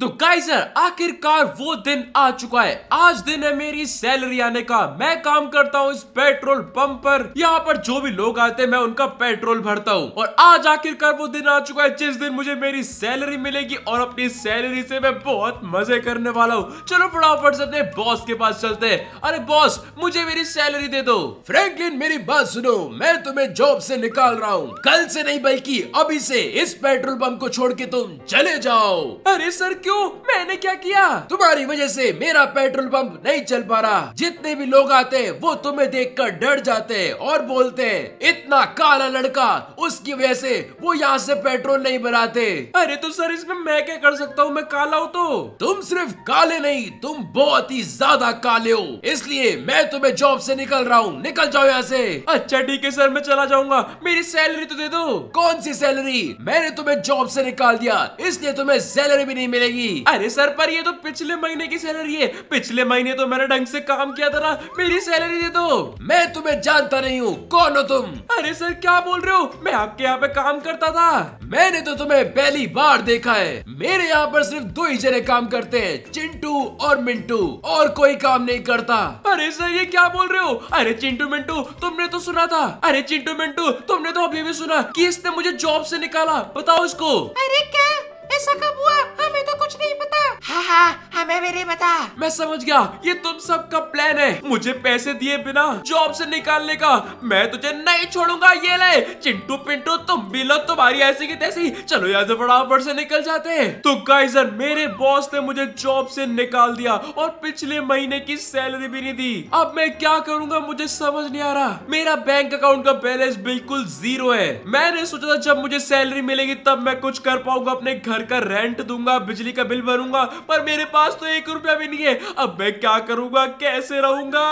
तो गाइजर आखिरकार वो दिन आ चुका है आज दिन है मेरी सैलरी आने का मैं काम करता हूँ इस पेट्रोल पंप पर यहाँ पर जो भी लोग आते हैं मैं उनका पेट्रोल भरता हूँ और आज आखिरकार वो दिन आ चुका है जिस दिन मुझे मेरी सैलरी मिलेगी और अपनी सैलरी से मैं बहुत मजे करने वाला हूँ चलो फटाफट से अपने बॉस के पास चलते है अरे बॉस मुझे मेरी सैलरी दे दो फ्रेंकलिन मेरी बात सुनो मैं तुम्हें जॉब से निकाल रहा हूँ कल से नहीं बल्कि अभी से इस पेट्रोल पंप को छोड़ के तुम चले जाओ अरे सर क्यों मैंने क्या किया तुम्हारी वजह से मेरा पेट्रोल पंप नहीं चल पा रहा जितने भी लोग आते हैं वो तुम्हें देखकर डर जाते हैं और बोलते हैं इतना काला लड़का उसकी वजह से वो यहाँ से पेट्रोल नहीं बनाते अरे तो सर इसमें मैं क्या कर सकता हूँ मैं काला हूँ तो तुम सिर्फ काले नहीं तुम बहुत ही ज्यादा काले हो इसलिए मैं तुम्हें जॉब से निकल रहा हूँ निकल जाओ यहाँ से अच्छा ठीक है सर मैं चला जाऊंगा मेरी सैलरी तो दे दो कौन सी सैलरी मैंने तुम्हें जॉब से निकाल दिया इसलिए तुम्हें सैलरी भी नहीं मिलेगी जाएगी अरे सर पर ये तो पिछले महीने की सैलरी है पिछले महीने तो मैंने ढंग से काम किया था ना मेरी सैलरी दे दो मैं तुम्हें जानता नहीं हूँ कौन हो तुम अरे सर क्या बोल रहे हो मैं आपके यहाँ पे काम करता था मैंने तो तुम्हें पहली बार देखा है मेरे यहाँ पर सिर्फ दो ही जने काम करते हैं चिंटू और मिंटू और कोई काम नहीं करता अरे सर ये क्या बोल रहे हो अरे चिंटू मिंटू तुमने तो सुना था अरे चिंटू मिंटू तुमने तो अभी भी सुना कि इसने मुझे जॉब से निकाला बताओ इसको अरे क्या ऐसा कब हुआ कुछ नहीं पता हाँ हाँ हमें हाँ, भी नहीं पता मैं समझ गया ये तुम सबका प्लान है मुझे पैसे दिए बिना जॉब से निकालने का मैं तुझे नहीं छोड़ूंगा ये ले चिंटू पिंटू तुम भी लो तुम्हारी ऐसी की तैसी चलो यहाँ से बराबर से निकल जाते हैं तो गाइजर मेरे बॉस ने मुझे जॉब से निकाल दिया और पिछले महीने की सैलरी भी नहीं दी अब मैं क्या करूंगा मुझे समझ नहीं आ रहा मेरा बैंक अकाउंट का बैलेंस बिल्कुल जीरो है मैंने सोचा था जब मुझे सैलरी मिलेगी तब मैं कुछ कर पाऊंगा अपने घर का रेंट दूंगा बिजली का बिल भरूंगा पर मेरे पास तो एक रुपया भी नहीं है अब मैं क्या करूंगा कैसे रहूंगा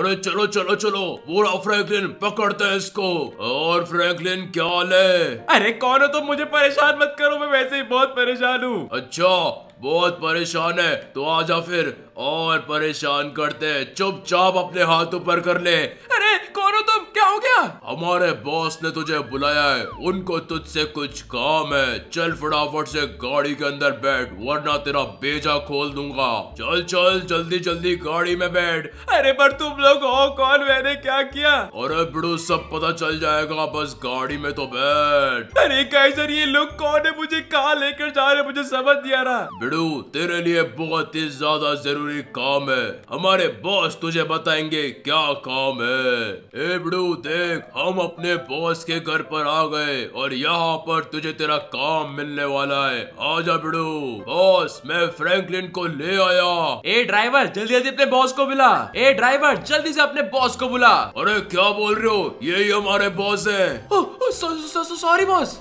अरे चलो चलो चलो वो फ्रैंकलिन पकड़ते हैं इसको और फ्रैंकलिन क्या हाल है अरे कौन हो तुम तो मुझे परेशान मत करो मैं वैसे ही बहुत परेशान हूँ अच्छा बहुत परेशान है तो आ जा फिर और परेशान करते चुपचाप अपने हाथों पर कर ले अरे कौन हो तुम क्या हो गया हमारे बॉस ने तुझे बुलाया है उनको तुझसे कुछ काम है चल फटाफट से गाड़ी के अंदर बैठ वरना तेरा बेजा खोल दूंगा चल चल जल्दी जल्दी गाड़ी में बैठ अरे पर तुम लोग हो कौन मैंने क्या किया अरे बड़ू सब पता चल जाएगा बस गाड़ी में तो बैठ अरे कैसे ये लोग कौन है मुझे कहा लेकर जा रहे मुझे समझ नहीं आ रहा बिड़ू तेरे लिए बहुत ही ज्यादा जरूरी काम है हमारे बॉस तुझे बताएंगे क्या काम है ए बिड़ू देख हम अपने बॉस के घर पर आ गए और यहाँ पर तुझे तेरा काम मिलने वाला है आ जा बिड़ू बॉस मैं फ्रैंकलिन को ले आया ए ड्राइवर जल्दी जल्दी अपने बॉस को बुला ए ड्राइवर जल्दी से अपने बॉस को बुला अरे क्या बोल रहे हो यही हमारे बॉस है सॉरी बॉस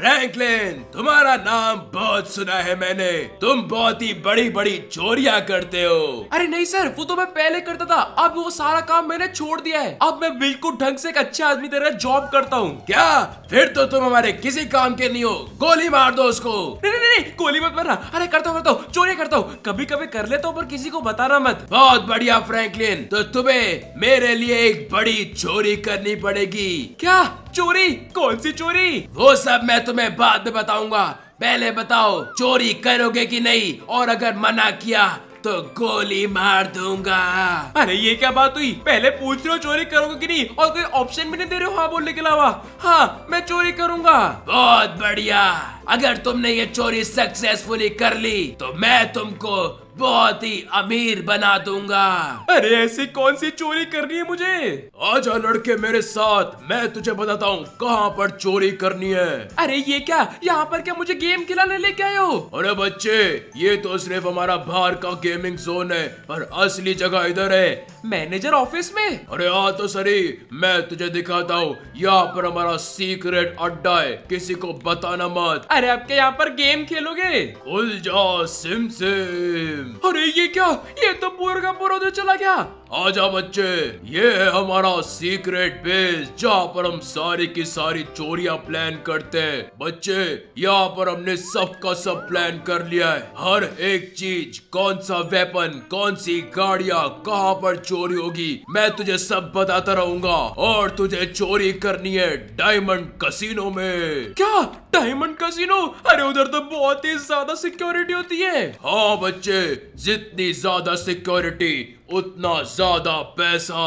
फ्रैंकलिन तुम्हारा नाम बहुत सुना है मैंने तुम बहुत ही बड़ी बड़ी चोरिया करते हो अरे नहीं सर वो तो मैं पहले करता था अब वो सारा काम मैंने छोड़ दिया है अब मैं बिल्कुल ढंग से एक अच्छे आदमी तरह जॉब करता हूँ क्या फिर तो तुम हमारे किसी काम के नहीं हो गोली मार दो उसको नहीं नहीं नहीं गोली मत मारना अरे करता हूँ करता हूँ चोरी करता हूँ कभी कभी कर लेता हूँ पर किसी को बताना मत बहुत बढ़िया फ्रैंकलिन तो तुम्हे मेरे लिए एक बड़ी चोरी करनी पड़ेगी क्या चोरी कौन सी चोरी वो सब मैं तुम्हें बाद में बताऊंगा पहले बताओ चोरी करोगे कि नहीं और अगर मना किया तो गोली मार दूंगा अरे ये क्या बात हुई पहले पूछ रहे हो चोरी करोगे कि नहीं और कोई ऑप्शन भी नहीं दे रहे हो हाँ बोलने के अलावा हाँ मैं चोरी करूंगा बहुत बढ़िया अगर तुमने ये चोरी सक्सेसफुली कर ली तो मैं तुमको बहुत ही अमीर बना दूंगा अरे ऐसी कौन सी चोरी करनी है मुझे आजा लड़के मेरे साथ मैं तुझे बताता हूँ कहाँ पर चोरी करनी है अरे ये क्या यहाँ पर क्या मुझे गेम खिलाने लेके आयो अरे बच्चे ये तो सिर्फ हमारा बाहर का गेमिंग जोन है पर असली जगह इधर है मैनेजर ऑफिस में अरे आ हाँ तो सरी मैं तुझे दिखाता हूँ यहाँ पर हमारा सीक्रेट अड्डा है किसी को बताना मत अरे आपके यहाँ पर गेम खेलोगे खुल सिम सिम अरे ये क्या ये तो पूरा का पूरा उधर चला गया आजा बच्चे ये है हमारा सीक्रेट बेस जहाँ पर हम सारी की सारी चोरिया प्लान करते हैं बच्चे यहाँ पर हमने सब का सब प्लान कर लिया है हर एक चीज कौन सा वेपन कौन सी गाड़िया कहाँ पर चोरी होगी मैं तुझे सब बताता रहूंगा और तुझे चोरी करनी है डायमंड कसिनो में क्या डायमंड कसिनो सीनू अरे उधर तो बहुत ही ज्यादा सिक्योरिटी होती है हाँ बच्चे जितनी ज्यादा सिक्योरिटी उतना ज्यादा पैसा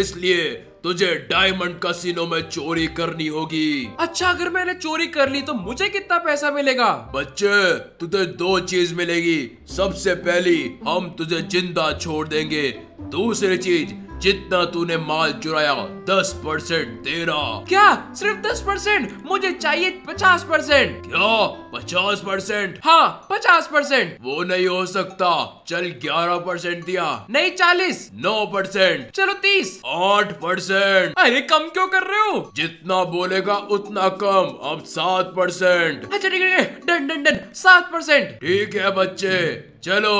इसलिए तुझे डायमंड कसिनो में चोरी करनी होगी अच्छा अगर मैंने चोरी कर ली तो मुझे कितना पैसा मिलेगा बच्चे तुझे दो चीज मिलेगी सबसे पहली हम तुझे जिंदा छोड़ देंगे दूसरी चीज जितना तूने माल चुराया दस परसेंट तेरा क्या सिर्फ दस परसेंट मुझे चाहिए पचास परसेंट क्या पचास परसेंट हाँ पचास परसेंट वो नहीं हो सकता चल ग्यारह परसेंट दिया नहीं चालीस नौ परसेंट चलो तीस आठ परसेंट परसेंट अरे कम क्यों कर रहे हो जितना बोलेगा उतना कम अब सात परसेंट अच्छा ठीक है डन डन डन सात परसेंट ठीक है बच्चे चलो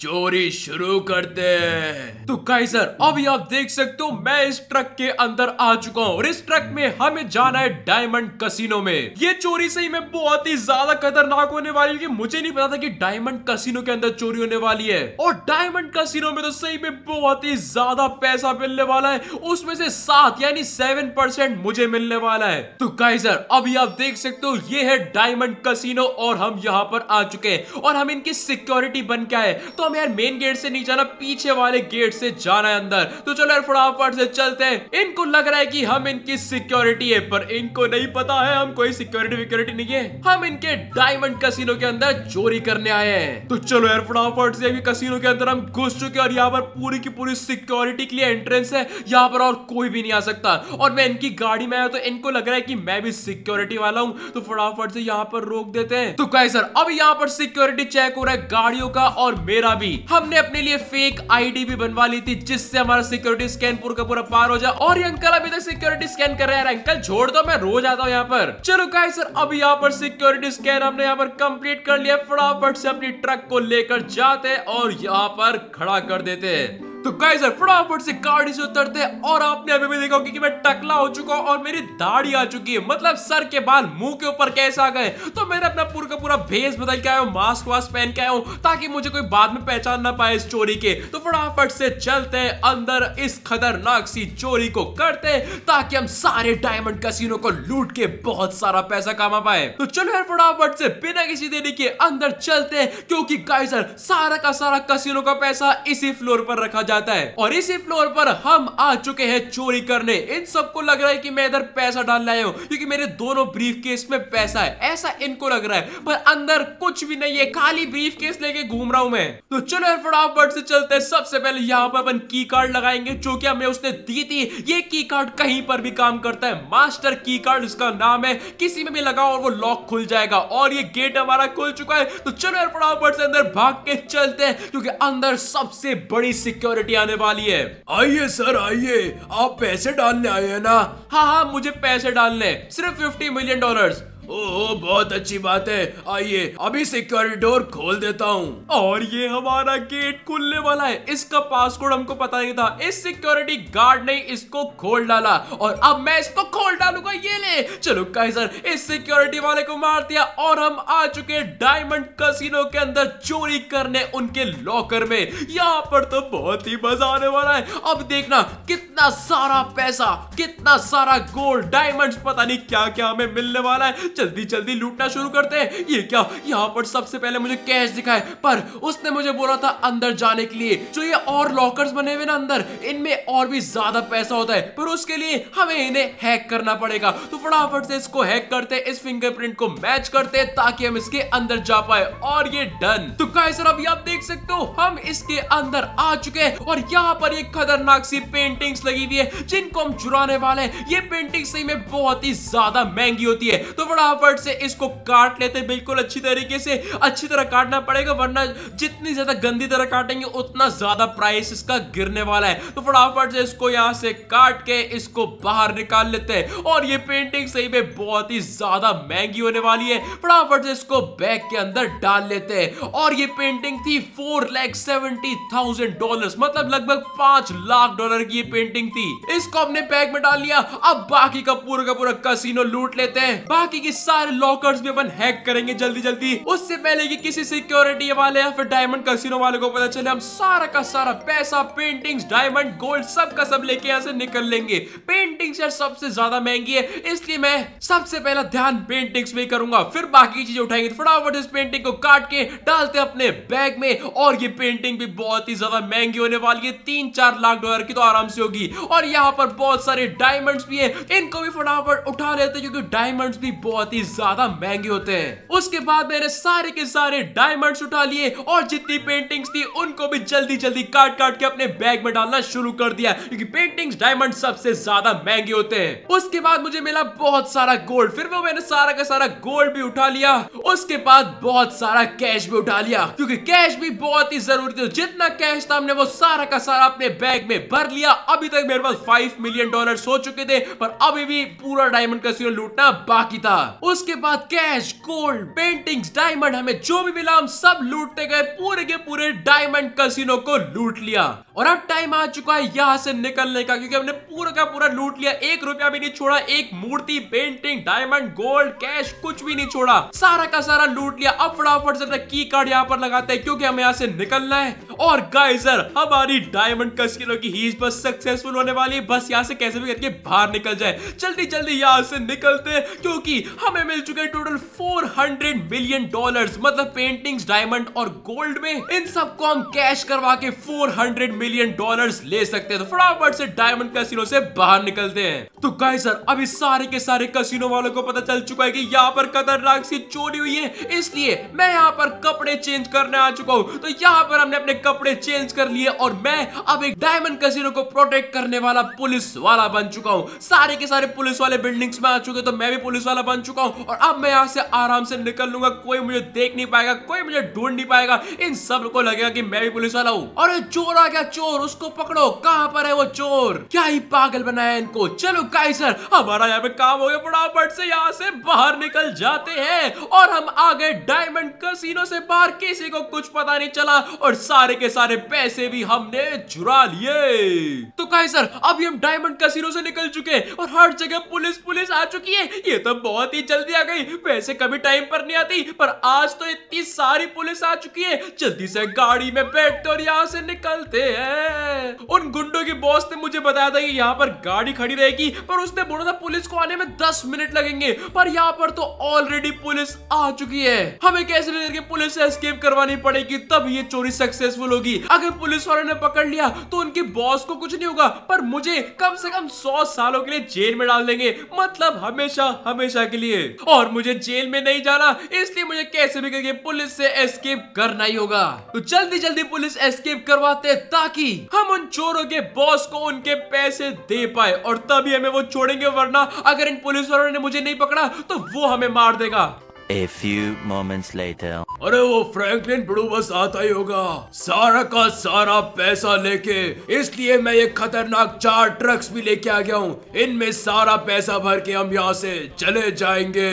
चोरी शुरू करते हैं तो काइजर अभी आप देख सकते हो मैं इस ट्रक के अंदर आ चुका हूँ और इस ट्रक में हमें जाना है डायमंड कसिनो में ये चोरी सही में बहुत ही ज्यादा खतरनाक होने वाली है मुझे नहीं पता था कि डायमंड कसिनो के अंदर चोरी होने वाली है और डायमंड कसिनो में तो सही में बहुत ही ज्यादा पैसा मिलने वाला है उसमें से सात यानी सेवन परसेंट मुझे मिलने वाला है तो काइजर अभी आप देख सकते हो ये है डायमंड कसिनो और हम यहाँ पर आ चुके हैं और हम इनकी सिक्योरिटी बन के आए तो उसको हमें यार मेन गेट से नहीं जाना पीछे वाले गेट से जाना है अंदर तो चलो यार फटाफट से चलते हैं इनको लग रहा है कि हम इनकी सिक्योरिटी है पर इनको नहीं पता है हम कोई सिक्योरिटी विक्योरिटी नहीं है हम इनके डायमंड कसिनो के अंदर चोरी करने आए हैं तो चलो यार फटाफट से अभी कसिनो के अंदर हम घुस चुके और यहाँ पर पूरी की पूरी सिक्योरिटी के लिए एंट्रेंस है यहाँ पर और कोई भी नहीं आ सकता और मैं इनकी गाड़ी में आया तो इनको लग रहा है की मैं भी सिक्योरिटी वाला हूँ तो फटाफट से यहाँ पर रोक देते हैं तो कहे सर अब यहाँ पर सिक्योरिटी चेक हो रहा है गाड़ियों का और मेरा का भी हमने अपने लिए फेक आईडी भी बनवा ली थी जिससे हमारा सिक्योरिटी स्कैन पूरा का पूरा पार हो जाए और ये अंकल अभी तक सिक्योरिटी स्कैन कर रहे हैं अंकल छोड़ दो मैं रोज आता हूँ यहाँ पर चलो का सर अब यहाँ पर सिक्योरिटी स्कैन हमने यहाँ पर कंप्लीट कर लिया फटाफट से अपनी ट्रक को लेकर जाते और यहाँ पर खड़ा कर देते हैं तो गाइस फटाफट से गाड़ी से उतरते हैं और आपने अभी भी देखा होगा कि मैं टकला हो चुका हूँ और मेरी दाढ़ी आ चुकी है मतलब सर के बाल मुंह के ऊपर कैसे आ गए तो मैंने अपना पूरा का पूरा भेस बदल के आया मास्क वास्क पहन के आया हूँ ताकि मुझे कोई बाद में पहचान ना पाए इस चोरी के तो फटाफट से चलते हैं अंदर इस खतरनाक सी चोरी को करते हैं ताकि हम सारे डायमंड कसिनो को लूट के बहुत सारा पैसा कमा पाए तो चलो यार फटाफट से बिना किसी देरी के अंदर चलते हैं क्योंकि गाइस सारा का सारा कसिनो का पैसा इसी फ्लोर पर रखा जा जाता है और इसी फ्लोर पर हम आ चुके हैं चोरी करने इन सबको लग रहा है कि मैं इधर पैसा डालने आया हूँ क्योंकि मेरे दोनों ब्रीफ केस में पैसा है ऐसा इनको लग रहा है पर अंदर कुछ भी नहीं है खाली ब्रीफ केस लेके घूम रहा हूँ मैं तो चलो फटाफट से चलते हैं सबसे पहले यहाँ पर अपन की कार्ड लगाएंगे जो की हमें उसने दी थी ये की कार्ड कहीं पर भी काम करता है मास्टर की कार्ड इसका नाम है किसी में भी लगाओ और वो लॉक खुल जाएगा और ये गेट हमारा खुल चुका है तो चलो फटाफट से अंदर भाग के चलते हैं क्योंकि अंदर सबसे बड़ी सिक्योरिटी पार्टी आने वाली है आइए सर आइए आप पैसे डालने आए हैं ना हाँ हाँ मुझे पैसे डालने सिर्फ फिफ्टी मिलियन डॉलर ओ, ओ बहुत अच्छी बात है आइए अभी से कॉरिडोर खोल देता हूँ और ये हमारा गेट खुलने वाला है इसका पासवर्ड हमको पता नहीं था इस सिक्योरिटी गार्ड ने इसको खोल डाला और अब मैं इसको खोल डालूंगा ये चलो कैसर इस सिक्योरिटी वाले को मार दिया और हम आ चुके डायमंड कसिनो के अंदर चोरी करने उनके लॉकर में यहाँ पर तो बहुत ही मजा आने वाला है अब देखना कितना सारा पैसा कितना सारा गोल्ड डायमंड्स पता नहीं क्या क्या हमें मिलने वाला है जल्दी जल्दी लूटना शुरू करते हैं ये क्या यहाँ पर सबसे पहले मुझे कैश दिखाए पर उसने मुझे बोला था अंदर जाने के लिए जो ये और लॉकर्स बने हुए ना अंदर इनमें और भी ज्यादा पैसा होता है पर उसके लिए हमें इन्हें हैक करना पड़ेगा तो फटाफट से इसको हैक करते इस फिंगरप्रिंट को मैच करते ताकि हम इसके अंदर जा पाए और ये डन तो गाइस सर अभी आप देख सकते हो हम इसके अंदर आ चुके हैं और यहाँ पर एक खतरनाक सी पेंटिंग्स लगी हुई है जिनको हम चुराने वाले हैं ये पेंटिंग सही में बहुत ही ज्यादा महंगी होती है तो फटाफट से इसको काट लेते बिल्कुल अच्छी तरीके से अच्छी तरह काटना पड़ेगा वरना जितनी ज्यादा गंदी तरह काटेंगे उतना ज्यादा प्राइस इसका गिरने वाला है तो फटाफट से इसको यहाँ से काट के इसको बाहर निकाल लेते हैं और ये पेंटिंग पेंटिंग सही में बहुत ही ज्यादा महंगी होने वाली है फटाफट से इसको बैग के अंदर डाल लेते हैं और ये पेंटिंग थी four lakh seventy thousand dollar मतलब लगभग पांच लाख डॉलर की ये पेंटिंग थी इसको हमने बैग में डाल लिया अब बाकी का पूरा का पूरा कसिनो लूट लेते हैं बाकी के सारे लॉकर्स भी अपन हैक करेंगे जल्दी जल्दी उससे पहले कि किसी सिक्योरिटी वाले या फिर डायमंड कसिनो वाले को पता चले हम सारा का सारा पैसा पेंटिंग्स डायमंड गोल्ड सब का सब लेके यहाँ से निकल लेंगे पेंटिंग्स यार सबसे ज्यादा महंगी है इस इसलिए मैं सबसे पहला ध्यान पेंटिंग्स में करूंगा फिर बाकी चीजें उठाएंगे तो फटाफट इस पेंटिंग को काट के डालते हैं अपने बैग में और ये पेंटिंग भी बहुत ही ज्यादा महंगी होने वाली है तीन चार लाख डॉलर की तो आराम से होगी और यहाँ पर बहुत सारे डायमंड्स भी है इनको भी फटाफट उठा लेते हैं क्योंकि डायमंड भी बहुत ही ज्यादा महंगे होते हैं उसके बाद मैंने सारे के सारे डायमंड उठा लिए और जितनी पेंटिंग्स थी उनको भी जल्दी जल्दी काट काट के अपने बैग में डालना शुरू कर दिया क्योंकि पेंटिंग्स डायमंड सबसे ज्यादा महंगे होते हैं उसके बाद मुझे मिला बहुत सारा गोल्ड फिर वो मैंने सारा का सारा गोल्ड भी उठा लिया उसके बाद बहुत सारा कैश भी उठा लिया क्योंकि कैश भी बहुत ही जरूरी थी जितना कैश था हमने वो सारा का सारा अपने बैग में भर लिया अभी तक मेरे पास फाइव मिलियन डॉलर हो चुके थे पर अभी भी पूरा डायमंड का सीन लूटना बाकी था उसके बाद कैश गोल्ड पेंटिंग डायमंड हमें जो भी मिला हम सब लूटते गए पूरे के पूरे डायमंड कसिनो को लूट लिया और अब टाइम आ चुका है यहाँ से निकलने का क्योंकि हमने पूरा का पूरा लूट लिया एक रुपया भी नहीं छोड़ा एक मूड मूर्ति पेंटिंग डायमंड गोल्ड कैश कुछ भी नहीं छोड़ा सारा का सारा लूट लिया अब फटाफट से अपना की कार्ड यहाँ पर लगाते हैं क्योंकि हमें यहाँ से निकलना है और गाइजर हमारी डायमंड कस्किनो की हीज बस सक्सेसफुल होने वाली है बस यहाँ से कैसे भी करके बाहर निकल जाए जल्दी जल्दी यहाँ से निकलते हैं क्योंकि हमें मिल चुके हैं टोटल 400 मिलियन डॉलर्स मतलब पेंटिंग्स डायमंड और गोल्ड में इन सबको हम कैश करवा के 400 मिलियन डॉलर्स ले सकते हैं तो फटाफट से डायमंड कसिनो से बाहर निकलते हैं तो गाइजर अभी सारे के सारे कसिनो वालों को पता चल चुका है की यहाँ पर खतरनाक सी चोरी हुई है इसलिए मैं यहाँ पर कपड़े चेंज करने आ चुका हूँ तो यहाँ पर हमने अपने कपड़े चेंज कर लिए और मैं अब एक डायमंड कसिनो को प्रोटेक्ट करने वाला पुलिस वाला बन चुका हूँ सारे के सारे पुलिस वाले बिल्डिंग्स में आ चुके तो मैं भी पुलिस वाला बन चुका हूँ और अब मैं यहाँ से आराम से निकल लूंगा कोई मुझे देख नहीं पाएगा कोई मुझे ढूंढ नहीं पाएगा इन सब को लगेगा की मैं भी पुलिस वाला हूँ और चोर आ गया चोर उसको पकड़ो कहाँ पर है वो चोर क्या ही पागल बनाया इनको चलो गाई हमारा यहाँ पे काम हो गया फटाफट से यहाँ से बाहर निकल जाते हैं और हम आ गए डायमंड कसिनो से बाहर किसी को कुछ पता नहीं चला और सारे सारे के सारे पैसे भी हमने चुरा लिए तो कहे सर अभी हम डायमंड कसीरो से निकल चुके और हर जगह पुलिस पुलिस आ चुकी है ये तो बहुत ही जल्दी आ गई वैसे कभी टाइम पर नहीं आती पर आज तो इतनी सारी पुलिस आ चुकी है जल्दी से गाड़ी में बैठते और यहाँ से निकलते हैं उन गुंडों के बॉस ने मुझे बताया था कि यहाँ पर गाड़ी खड़ी रहेगी पर उसने बोला था पुलिस को आने में दस मिनट लगेंगे पर यहाँ पर तो ऑलरेडी पुलिस आ चुकी है हमें कैसे पुलिस से एस्केप करवानी पड़ेगी तब ये चोरी सक्सेसफुल सक्सेसफुल होगी अगर पुलिस वालों ने पकड़ लिया तो उनके बॉस को कुछ नहीं होगा पर मुझे कम से कम सौ सालों के लिए जेल में डाल देंगे मतलब हमेशा हमेशा के लिए और मुझे जेल में नहीं जाना इसलिए मुझे कैसे भी करके पुलिस से एस्केप करना ही होगा तो जल्दी जल्दी पुलिस एस्केप करवाते ताकि हम उन चोरों के बॉस को उनके पैसे दे पाए और तभी हमें वो छोड़ेंगे वरना अगर इन पुलिस वालों ने मुझे नहीं पकड़ा तो वो हमें मार देगा A few moments later. अरे वो फ्रैंकलिन ब्रू बस आता ही होगा सारा का सारा पैसा लेके इसलिए मैं ये खतरनाक चार ट्रक्स भी लेके आ गया हूँ इनमें सारा पैसा भर के हम यहाँ से चले जाएंगे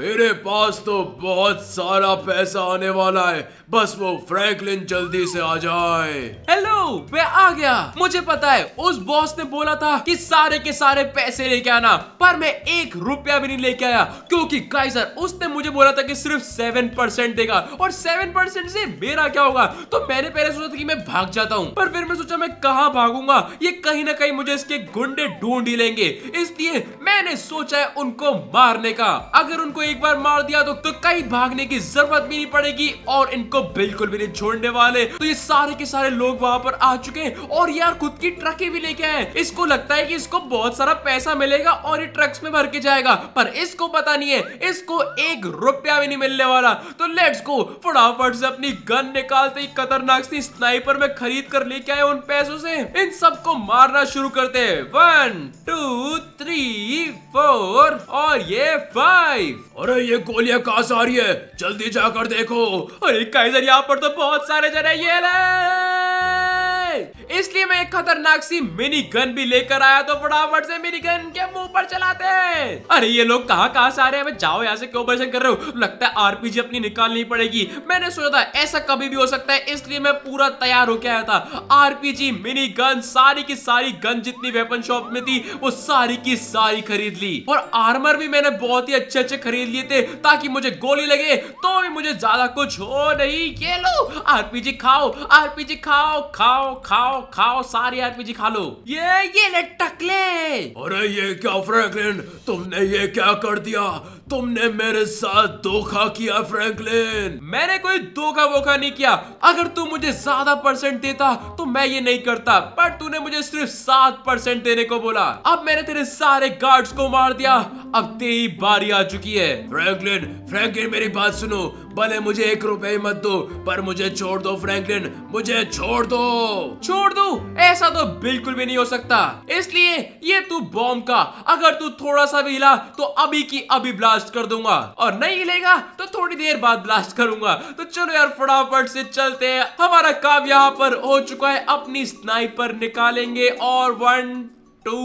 मेरे पास तो बहुत सारा पैसा आने वाला है बस वो फ्रैंकलिन जल्दी से आ जाए हेलो मैं आ गया मुझे पता है उस बॉस ने बोला था कि सारे के सारे पैसे लेके आना पर मैं एक रुपया भी नहीं लेके आया क्योंकि काइजर उसने मुझे बोला बोला था कि सिर्फ सेवन परसेंट देगा और सेवन परसेंट से मेरा क्या होगा तो मैंने पहले सोचा था कि मैं भाग जाता हूँ पर फिर मैं सोचा मैं कहा भागूंगा ये कहीं ना कहीं मुझे इसके गुंडे ढूंढ ही लेंगे इसलिए मैंने सोचा है उनको मारने का अगर उनको एक बार मार दिया तो, तो कहीं भागने की जरूरत भी नहीं पड़ेगी और इनको बिल्कुल भी नहीं छोड़ने वाले तो ये सारे के सारे लोग वहां पर आ चुके हैं और यार खुद की ट्रकें भी लेके आए इसको लगता है कि इसको बहुत सारा पैसा मिलेगा और ये ट्रक्स में भर के जाएगा पर इसको पता नहीं है इसको एक रुपया भी नहीं मिलने वाला तो लेट्स गो फटाफट से अपनी गन निकालते ही खतरनाक सी स्नाइपर में खरीद कर लेके आए उन पैसों से इन सबको मारना शुरू करते हैं वन टू थ्री फोर और ये फाइव अरे ये गोलियां कहा से आ रही है जल्दी जाकर देखो अरे काइजर यहाँ पर तो बहुत सारे जने ये ले इसलिए मैं एक खतरनाक सी मिनी गन भी लेकर आया तो फटाफट से मिनी गन के ऊपर चलाते हैं अरे ये लोग कहाँ कहाँ से आ रहे हैं जाओ यहाँ से क्यों परेशान कर रहे हो लगता है आरपीजी अपनी निकालनी पड़ेगी मैंने सोचा था ऐसा कभी भी हो सकता है इसलिए मैं पूरा तैयार होके आया था आरपीजी मिनी गन सारी की सारी गन जितनी वेपन शॉप में थी वो सारी की सारी खरीद ली और आर्मर भी मैंने बहुत ही अच्छे अच्छे खरीद लिए थे ताकि मुझे गोली लगे तो भी मुझे ज्यादा कुछ हो नहीं ये लो आरपीजी खाओ आरपीजी खाओ खाओ खाओ खाओ सारी आरपीजी खा लो ये ये ले टकले अरे ये क्या सोचा फ्रैंकलिन तुमने ये क्या कर दिया तुमने मेरे साथ धोखा किया फ्रैंकलिन मैंने कोई धोखा वोखा नहीं किया अगर तू मुझे ज्यादा परसेंट देता तो मैं ये नहीं करता पर तूने मुझे सिर्फ सात परसेंट देने को बोला अब मैंने तेरे सारे गार्ड्स को मार दिया अब तेरी बारी आ चुकी है फ्रैंकलिन फ्रैंकलिन मेरी बात सुनो भले मुझे एक रुपए मत दो पर मुझे छोड़ दो फ्रैंकलिन मुझे छोड़ दो छोड़ दो ऐसा तो बिल्कुल भी नहीं हो सकता इसलिए ये तू बॉम्ब का अगर तू थोड़ा सा भी हिला तो अभी की अभी ब्लास्ट कर दूंगा और नहीं हिलेगा तो थोड़ी देर बाद ब्लास्ट करूंगा तो चलो यार फटाफट से चलते हैं हमारा काम यहाँ पर हो चुका है अपनी स्नाइपर निकालेंगे और वन टू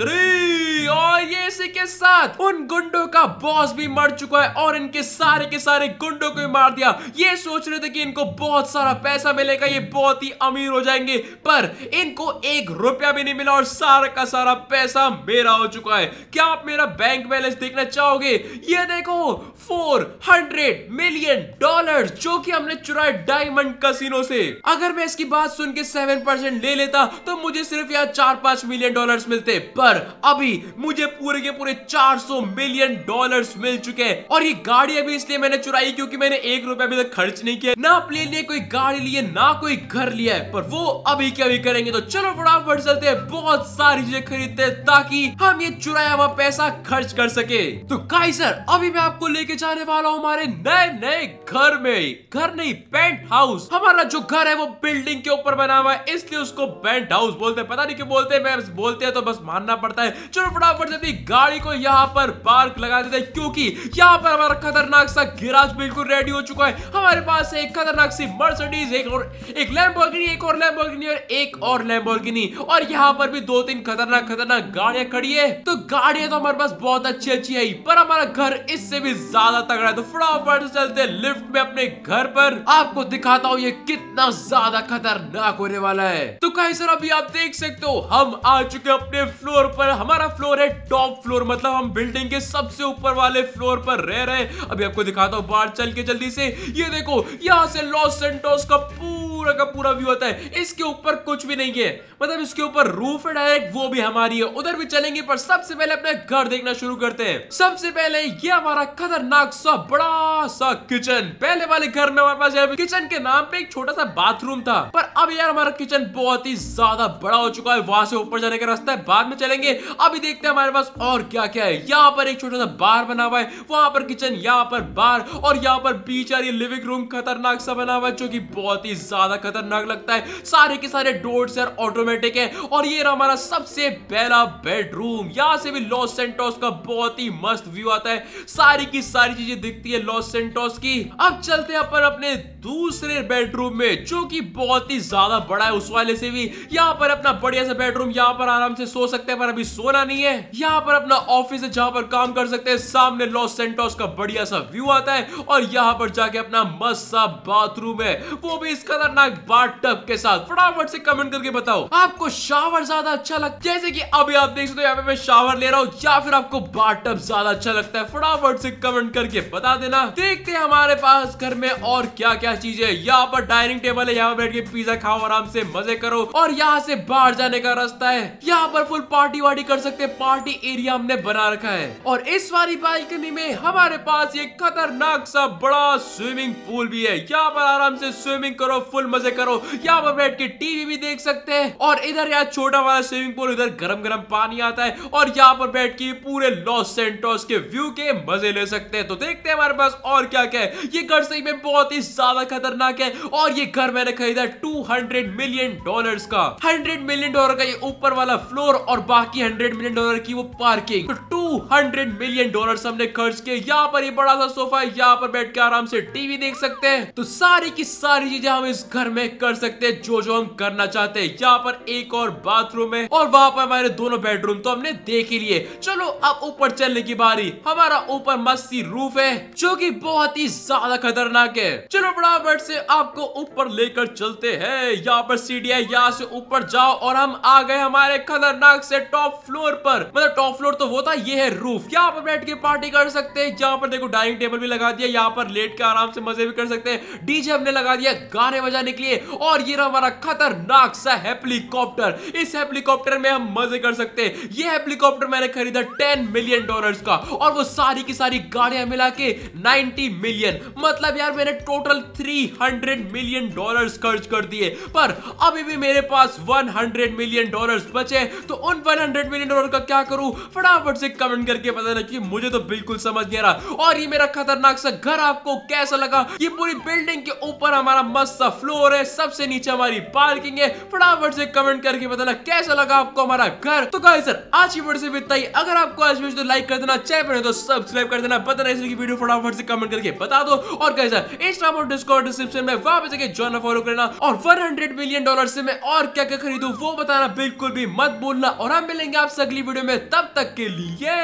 थ्री और ये इसी के साथ उन गुंडों का बॉस भी मर चुका है और इनके सारे के सारे गुंडों को मार दिया ये सोच रहे थे कि इनको बहुत सारा पैसा मिलेगा ये बहुत ही अमीर हो जाएंगे पर इनको एक रुपया भी नहीं मिला और सारा का सारा पैसा मेरा हो चुका है क्या आप मेरा बैंक बैलेंस देखना चाहोगे ये देखो फोर हंड्रेड मिलियन डॉलर जो कि हमने चुराए डायमंड कसिनो से अगर मैं इसकी बात सुन के सेवन परसेंट ले लेता तो मुझे सिर्फ यहाँ चार पांच मिलियन डॉलर मिलते पर पर अभी मुझे पूरे के पूरे 400 मिलियन डॉलर्स मिल चुके हैं और ये गाड़ी अभी इसलिए मैंने चुराई क्योंकि मैंने एक रुपया अभी तक खर्च नहीं किया ना अपने लिए कोई गाड़ी लिए ना कोई घर लिया है पर वो अभी क्या अभी करेंगे तो चलो फटाफट चलते हैं बहुत सारी चीजें खरीदते हैं ताकि हम ये चुराया हुआ पैसा खर्च कर सके तो सर अभी मैं आपको लेके जाने वाला हूँ हमारे नए नए घर में घर नहीं पेंट हाउस हमारा जो घर है वो बिल्डिंग के ऊपर बना हुआ है इसलिए उसको पेंट हाउस बोलते हैं पता नहीं क्यों बोलते हैं मैं बोलते हैं तो बस मानना करना पड़ता है चलो फटाफट से अपनी गाड़ी को यहाँ पर पार्क लगा देते हैं क्योंकि यहाँ पर हमारा खतरनाक सा गिराज बिल्कुल रेडी हो चुका है हमारे पास एक खतरनाक सी मर्सडीज एक और एक लैम्बोर्गिनी एक और लैम्बोर्गिनी और एक और लैम्बोर्गिनी और यहाँ पर भी दो तीन खतरनाक खतरनाक गाड़ियां खड़ी है तो गाड़ियां तो हमारे पास बहुत अच्छी अच्छी है पर हमारा घर इससे भी ज्यादा तगड़ा है तो फटाफट चलते लिफ्ट में अपने घर पर आपको दिखाता हूँ ये कितना ज्यादा खतरनाक होने वाला है तो कहीं सर अभी आप देख सकते हो हम आ चुके अपने फ्लोर फ्लोर पर हमारा फ्लोर है टॉप फ्लोर मतलब हम बिल्डिंग के सबसे ऊपर वाले फ्लोर पर रह रहे अभी आपको दिखाता हूँ बाहर चल के जल्दी से ये देखो यहाँ से लॉस सेंटोस का पूरा का पूरा व्यू होता है इसके ऊपर कुछ भी नहीं है मतलब इसके ऊपर रूफ है डायरेक्ट वो भी हमारी है उधर भी चलेंगे पर सबसे पहले अपना घर देखना शुरू करते हैं सबसे पहले ये हमारा खतरनाक सा बड़ा सा किचन पहले वाले घर में हमारे पास किचन के नाम पे एक छोटा सा बाथरूम था पर अब यार हमारा किचन बहुत ही ज्यादा बड़ा हो चुका है वहां से ऊपर जाने का रास्ता है बाद में चले चलेंगे अभी देखते हैं हमारे पास और क्या क्या है यहाँ पर एक छोटा सा बार बना हुआ है वहां पर किचन यहाँ पर बार और यहाँ पर बीच आ रही लिविंग रूम खतरनाक सा बना हुआ है जो की बहुत ही ज्यादा खतरनाक लगता है सारे के सारे डोर्स यार ऑटोमेटिक है और ये रहा हमारा सबसे पहला बेडरूम यहाँ से भी लॉस सेंटोस का बहुत ही मस्त व्यू आता है सारी की सारी चीजें दिखती है लॉस सेंटोस की अब चलते हैं अपन अपने दूसरे बेडरूम में जो कि बहुत ही ज्यादा बड़ा है उस वाले से भी यहाँ पर अपना बढ़िया सा बेडरूम यहाँ पर आराम से सो सकते हैं पर अभी सोना नहीं है यहाँ पर अपना ऑफिस है जहाँ पर काम कर सकते हैं सामने लॉस सेंटोस का बढ़िया सा व्यू आता है और यहाँ पर जाके अपना मस्त सा बाथरूम है वो भी इस खतरनाक बाथ के साथ फटाफट से कमेंट करके बताओ आपको शावर ज्यादा अच्छा लगता है जैसे की अभी आप देख सकते हो यहाँ पे मैं शावर ले रहा हूँ या फिर आपको बाथ ज्यादा अच्छा लगता है फटाफट से कमेंट करके बता देना देखते हैं हमारे पास घर में और क्या क्या चीज है यहाँ पर डाइनिंग टेबल है यहाँ पर बैठ के पिज्जा खाओ आराम से मजे करो और यहाँ से बाहर जाने का रास्ता है यहाँ पर फुल पार्ट पार्टी वार्टी कर सकते हैं पार्टी एरिया हमने बना रखा है और इस वाली बालकनी में हमारे पास ये खतरनाक सा बड़ा स्विमिंग पूल भी है यहाँ पर आराम से स्विमिंग करो फुल मजे करो यहाँ पर बैठ के टीवी भी देख सकते हैं और इधर यहाँ छोटा वाला स्विमिंग पूल इधर गर्म गर्म पानी आता है और यहाँ पर बैठ के पूरे लॉस सेंटोस के व्यू के मजे ले सकते हैं तो देखते हैं हमारे पास और क्या क्या है ये घर सही में बहुत ही ज्यादा खतरनाक है और ये घर मैंने खरीदा टू हंड्रेड मिलियन डॉलर का हंड्रेड मिलियन डॉलर का ये ऊपर वाला फ्लोर और बाकी बाकी हंड्रेड मिलियन डॉलर की वो पार्किंग तो टू हंड्रेड मिलियन डॉलर हमने खर्च किए यहाँ पर ये बड़ा सा सोफा है यहाँ पर बैठ के आराम से टीवी देख सकते हैं तो सारी की सारी चीजें हम इस घर में कर सकते हैं जो जो हम करना चाहते हैं यहाँ पर एक और बाथरूम है और वहां पर हमारे दोनों बेडरूम तो हमने देख ही लिए चलो अब ऊपर चलने की बारी हमारा ऊपर मस्ती रूफ है जो की बहुत ही ज्यादा खतरनाक है चलो फटाफट से आपको ऊपर लेकर चलते है यहाँ पर सीढ़िया यहाँ से ऊपर जाओ और हम आ गए हमारे खतरनाक से टॉप फ्लोर पर मतलब टॉप फ्लोर तो वो था ये है रूफ क्या आप बैठ के पार्टी कर सकते हैं यहाँ पर देखो डाइनिंग टेबल भी लगा दिया यहाँ पर लेट के आराम से मजे भी कर सकते हैं डीजे हमने लगा दिया गाने बजाने के लिए और ये हमारा खतरनाक सा हेलीकॉप्टर इस हेलीकॉप्टर में हम मजे कर सकते हैं ये हेलीकॉप्टर मैंने खरीदा टेन मिलियन डॉलर का और वो सारी की सारी गाड़ियां मिला के नाइनटी मिलियन मतलब यार मैंने total three hundred million dollar खर्च कर दिए पर अभी भी मेरे पास वन हंड्रेड मिलियन डॉलर बचे तो उन वन 100 मिलियन डॉलर का क्या करूं फटाफट से कमेंट करके पता ना कि मुझे तो बिल्कुल समझ नहीं रहा और ये मेरा खतरनाक सा घर आपको कैसा लगा ये पूरी बिल्डिंग के ऊपर हमारा मस्त सा फ्लोर है सबसे नीचे हमारी पार्किंग है फटाफट से कमेंट करके बताना कैसा लगा आपको हमारा घर तो कहा सर आज की वीडियो से इतना ही अगर आपको आज वीडियो लाइक कर देना चैनल तो सब्सक्राइब कर देना पता नहीं इसकी वीडियो फटाफट से कमेंट करके बता दो और कहे सर इंस्टाग्राम और डिस्कॉर्ड डिस्क्रिप्शन में वहां पर जाकर ज्वाइन फॉलो करना और वन मिलियन डॉलर से मैं और क्या क्या खरीदू वो बताना बिल्कुल भी मत बोलना और हम मिलेंगे आपसे अगली वीडियो में तब तक के लिए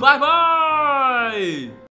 बाय बाय